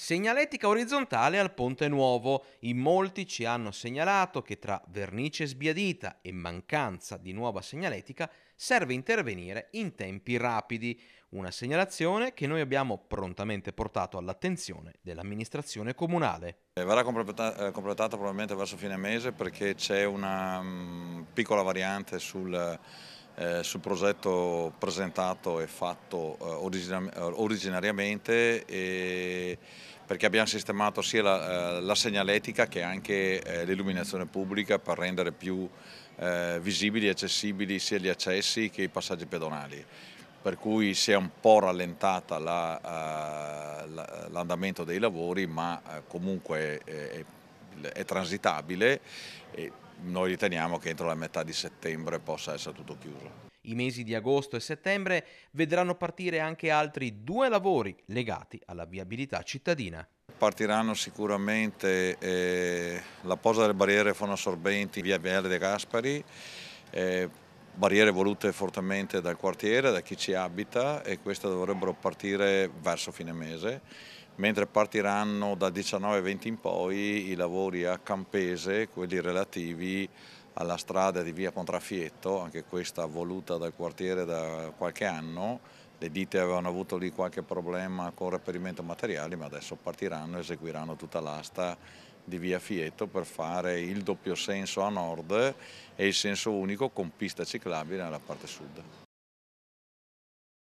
Segnaletica orizzontale al Ponte Nuovo. In molti ci hanno segnalato che tra vernice sbiadita e mancanza di nuova segnaletica serve intervenire in tempi rapidi. Una segnalazione che noi abbiamo prontamente portato all'attenzione dell'amministrazione comunale. Eh, verrà completata, eh, completata probabilmente verso fine mese perché c'è una mm, piccola variante sul eh, sul progetto presentato e fatto eh, origina eh, originariamente e perché abbiamo sistemato sia la, eh, la segnaletica che anche eh, l'illuminazione pubblica per rendere più visibili e accessibili sia gli accessi che i passaggi pedonali per cui si è un po' rallentata l'andamento la, dei lavori, ma comunque è è transitabile e noi riteniamo che entro la metà di settembre possa essere tutto chiuso. I mesi di agosto e settembre vedranno partire anche altri due lavori legati alla viabilità cittadina. Partiranno sicuramente eh, la posa delle barriere fonoassorbenti via Viale De Gaspari, eh, barriere volute fortemente dal quartiere, da chi ci abita e queste dovrebbero partire verso fine mese, mentre partiranno da 19-20 in poi i lavori a Campese, quelli relativi alla strada di via Contrafietto, anche questa voluta dal quartiere da qualche anno, le ditte avevano avuto lì qualche problema con reperimento materiali ma adesso partiranno, e eseguiranno tutta l'asta di via Fieto per fare il doppio senso a nord e il senso unico con pista ciclabile nella parte sud.